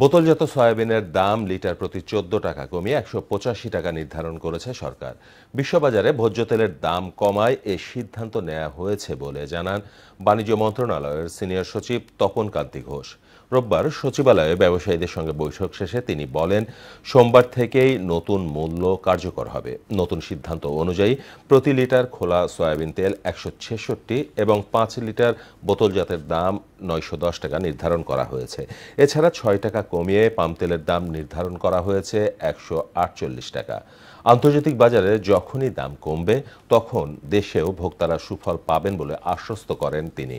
বোতলজাত সয়াবিনের দাম লিটার প্রতি চোদ্দ টাকা কমিয়ে একশো পঁচাশি টাকা নির্ধারণ করেছে সরকার বিশ্ববাজারে ভোজ্য তেলের দাম কমায় এ সিদ্ধান্ত নেওয়া হয়েছে বলে জানান বাণিজ্য মন্ত্রণালয়ের সিনিয়র সচিব তপন কান্তি ঘোষ রোববার সচিবালয়ে ব্যবসায়ীদের সঙ্গে বৈঠক শেষে তিনি বলেন সোমবার থেকেই নতুন মূল্য কার্যকর হবে নতুন সিদ্ধান্ত অনুযায়ী প্রতি লিটার খোলা সয়াবিন তেল একশো ছেষট্টি এবং পাঁচ লিটার বোতলজাতের দাম নয়শো দশ টাকা নির্ধারণ করা হয়েছে এছাড়া ছয় টাকা কমিয়ে পাম তেলের দাম নির্ধারণ করা হয়েছে একশো আটচল্লিশ টাকা আন্তর্জাতিক বাজারে যখনই দাম কমবে তখন দেশেও ভোক্তারা সুফল পাবেন বলে আশ্বস্ত করেন তিনি